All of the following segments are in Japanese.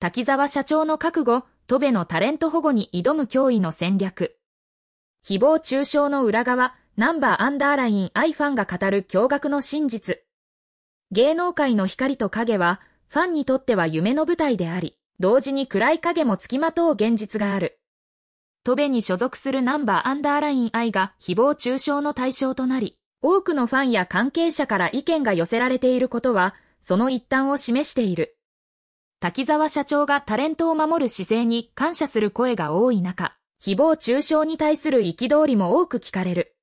滝沢社長の覚悟、戸部のタレント保護に挑む脅威の戦略。誹謗中傷の裏側、ナンバーアンダーラインイファンが語る驚愕の真実。芸能界の光と影は、ファンにとっては夢の舞台であり、同時に暗い影も付きまとう現実がある。戸部に所属するナンバーアンダーラインイが誹謗中傷の対象となり、多くのファンや関係者から意見が寄せられていることは、その一端を示している。滝沢社長がタレントを守る姿勢に感謝する声が多い中、誹謗中傷に対する憤りも多く聞かれる。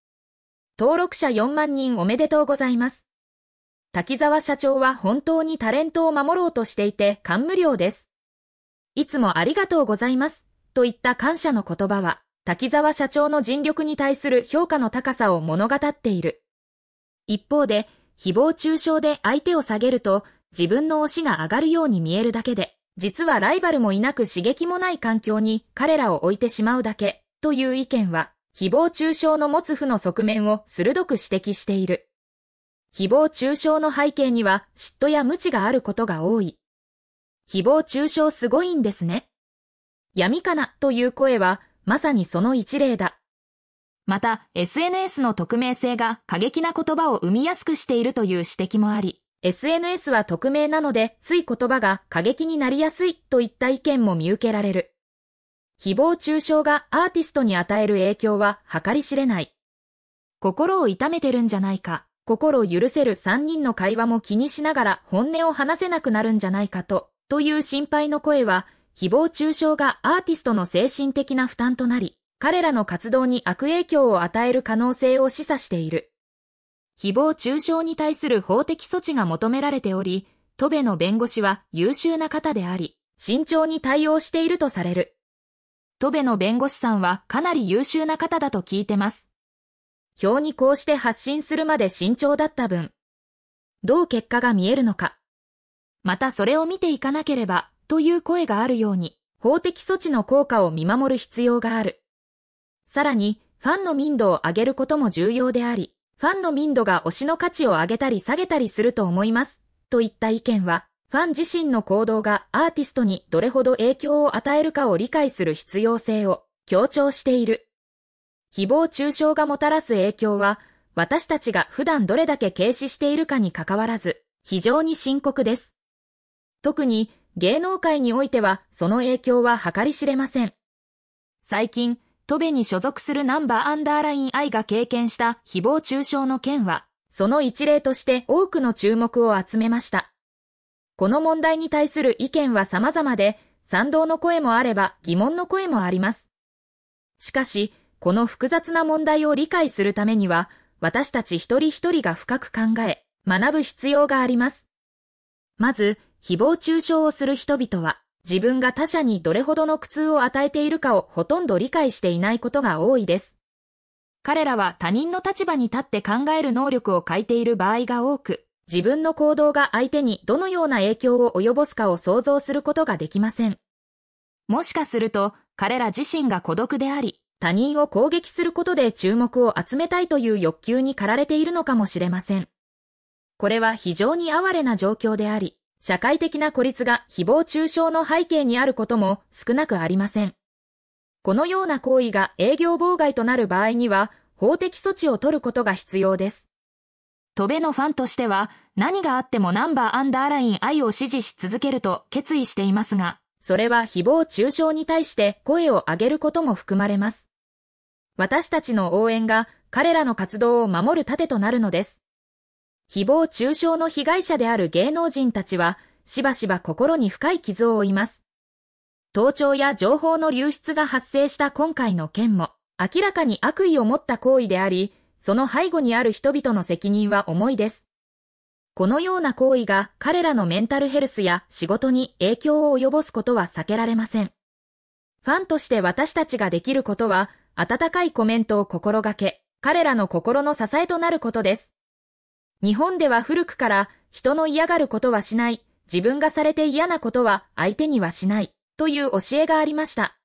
登録者4万人おめでとうございます。滝沢社長は本当にタレントを守ろうとしていて感無量です。いつもありがとうございます。といった感謝の言葉は、滝沢社長の尽力に対する評価の高さを物語っている。一方で、誹謗中傷で相手を下げると、自分の推しが上がるように見えるだけで、実はライバルもいなく刺激もない環境に彼らを置いてしまうだけという意見は、誹謗中傷の持つ負の側面を鋭く指摘している。誹謗中傷の背景には嫉妬や無知があることが多い。誹謗中傷すごいんですね。闇かなという声はまさにその一例だ。また、SNS の匿名性が過激な言葉を生みやすくしているという指摘もあり、SNS は匿名なので、つい言葉が過激になりやすいといった意見も見受けられる。誹謗中傷がアーティストに与える影響は計り知れない。心を痛めてるんじゃないか、心を許せる3人の会話も気にしながら本音を話せなくなるんじゃないかと、という心配の声は、誹謗中傷がアーティストの精神的な負担となり、彼らの活動に悪影響を与える可能性を示唆している。誹謗中傷に対する法的措置が求められており、戸部の弁護士は優秀な方であり、慎重に対応しているとされる。戸部の弁護士さんはかなり優秀な方だと聞いてます。表にこうして発信するまで慎重だった分、どう結果が見えるのか。またそれを見ていかなければという声があるように、法的措置の効果を見守る必要がある。さらに、ファンの民度を上げることも重要であり、ファンの民度が推しの価値を上げたり下げたりすると思います。といった意見は、ファン自身の行動がアーティストにどれほど影響を与えるかを理解する必要性を強調している。誹謗中傷がもたらす影響は、私たちが普段どれだけ軽視しているかにかかわらず、非常に深刻です。特に芸能界においてはその影響は計り知れません。最近、トベに所属するナンバーアンダーライン愛が経験した誹謗中傷の件は、その一例として多くの注目を集めました。この問題に対する意見は様々で、賛同の声もあれば疑問の声もあります。しかし、この複雑な問題を理解するためには、私たち一人一人が深く考え、学ぶ必要があります。まず、誹謗中傷をする人々は、自分が他者にどれほどの苦痛を与えているかをほとんど理解していないことが多いです。彼らは他人の立場に立って考える能力を欠いている場合が多く、自分の行動が相手にどのような影響を及ぼすかを想像することができません。もしかすると、彼ら自身が孤独であり、他人を攻撃することで注目を集めたいという欲求に駆られているのかもしれません。これは非常に哀れな状況であり、社会的な孤立が誹謗中傷の背景にあることも少なくありません。このような行為が営業妨害となる場合には、法的措置を取ることが必要です。戸部のファンとしては、何があってもナンバーアンダーライン愛を支持し続けると決意していますが、それは誹謗中傷に対して声を上げることも含まれます。私たちの応援が彼らの活動を守る盾となるのです。誹謗中傷の被害者である芸能人たちは、しばしば心に深い傷を負います。盗聴や情報の流出が発生した今回の件も、明らかに悪意を持った行為であり、その背後にある人々の責任は重いです。このような行為が彼らのメンタルヘルスや仕事に影響を及ぼすことは避けられません。ファンとして私たちができることは、温かいコメントを心がけ、彼らの心の支えとなることです。日本では古くから人の嫌がることはしない、自分がされて嫌なことは相手にはしない、という教えがありました。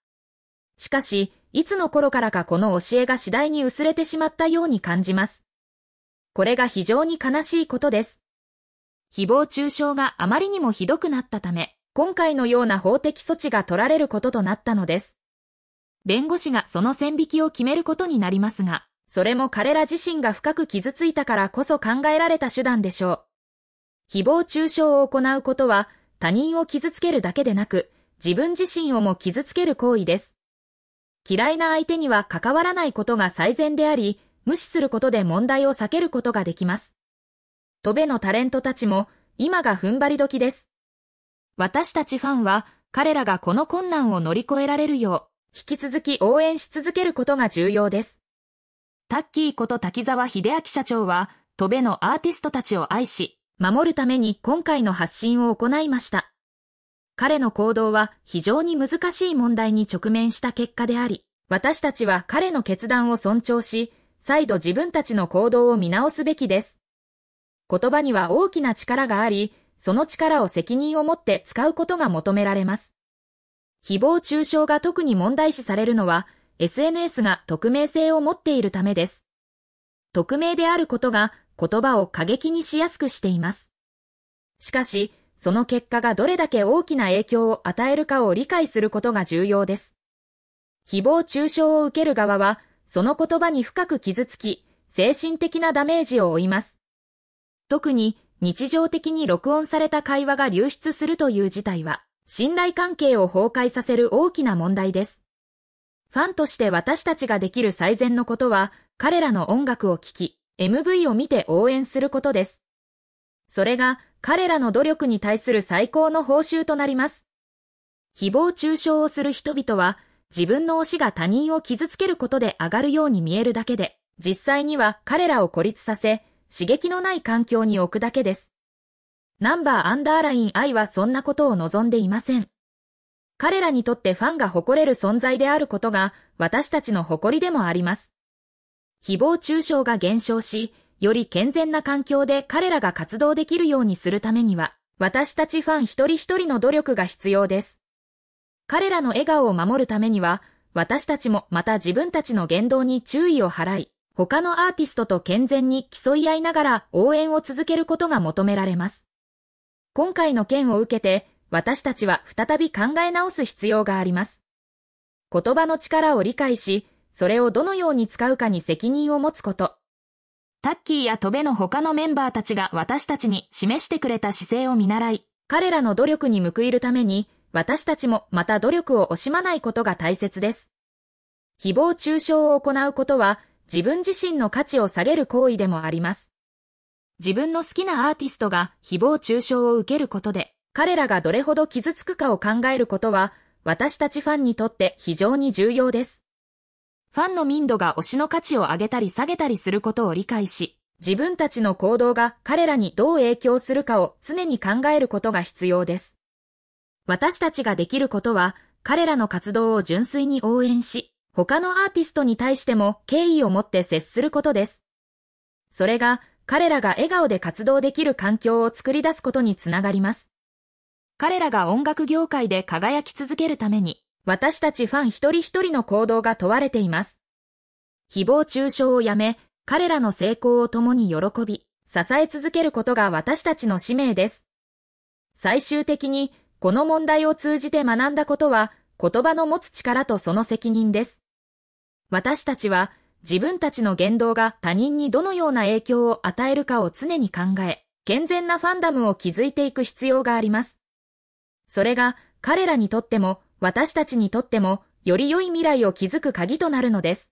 しかし、いつの頃からかこの教えが次第に薄れてしまったように感じます。これが非常に悲しいことです。誹謗中傷があまりにもひどくなったため、今回のような法的措置が取られることとなったのです。弁護士がその線引きを決めることになりますが、それも彼ら自身が深く傷ついたからこそ考えられた手段でしょう。誹謗中傷を行うことは、他人を傷つけるだけでなく、自分自身をも傷つける行為です。嫌いな相手には関わらないことが最善であり、無視することで問題を避けることができます。戸部のタレントたちも、今が踏ん張り時です。私たちファンは、彼らがこの困難を乗り越えられるよう、引き続き応援し続けることが重要です。タッキーこと滝沢秀明社長は、戸辺のアーティストたちを愛し、守るために今回の発信を行いました。彼の行動は非常に難しい問題に直面した結果であり、私たちは彼の決断を尊重し、再度自分たちの行動を見直すべきです。言葉には大きな力があり、その力を責任を持って使うことが求められます。誹謗中傷が特に問題視されるのは、SNS が匿名性を持っているためです。匿名であることが言葉を過激にしやすくしています。しかし、その結果がどれだけ大きな影響を与えるかを理解することが重要です。誹謗中傷を受ける側は、その言葉に深く傷つき、精神的なダメージを負います。特に日常的に録音された会話が流出するという事態は、信頼関係を崩壊させる大きな問題です。ファンとして私たちができる最善のことは、彼らの音楽を聴き、MV を見て応援することです。それが彼らの努力に対する最高の報酬となります。誹謗中傷をする人々は、自分の推しが他人を傷つけることで上がるように見えるだけで、実際には彼らを孤立させ、刺激のない環境に置くだけです。ナンバーアンダーライン愛はそんなことを望んでいません。彼らにとってファンが誇れる存在であることが私たちの誇りでもあります。誹謗中傷が減少し、より健全な環境で彼らが活動できるようにするためには、私たちファン一人一人の努力が必要です。彼らの笑顔を守るためには、私たちもまた自分たちの言動に注意を払い、他のアーティストと健全に競い合いながら応援を続けることが求められます。今回の件を受けて、私たちは再び考え直す必要があります。言葉の力を理解し、それをどのように使うかに責任を持つこと。タッキーやトベの他のメンバーたちが私たちに示してくれた姿勢を見習い、彼らの努力に報いるために、私たちもまた努力を惜しまないことが大切です。誹謗中傷を行うことは、自分自身の価値を下げる行為でもあります。自分の好きなアーティストが誹謗中傷を受けることで、彼らがどれほど傷つくかを考えることは、私たちファンにとって非常に重要です。ファンの民度が推しの価値を上げたり下げたりすることを理解し、自分たちの行動が彼らにどう影響するかを常に考えることが必要です。私たちができることは、彼らの活動を純粋に応援し、他のアーティストに対しても敬意を持って接することです。それが彼らが笑顔で活動できる環境を作り出すことにつながります。彼らが音楽業界で輝き続けるために、私たちファン一人一人の行動が問われています。誹謗中傷をやめ、彼らの成功を共に喜び、支え続けることが私たちの使命です。最終的に、この問題を通じて学んだことは、言葉の持つ力とその責任です。私たちは、自分たちの言動が他人にどのような影響を与えるかを常に考え、健全なファンダムを築いていく必要があります。それが彼らにとっても私たちにとってもより良い未来を築く鍵となるのです。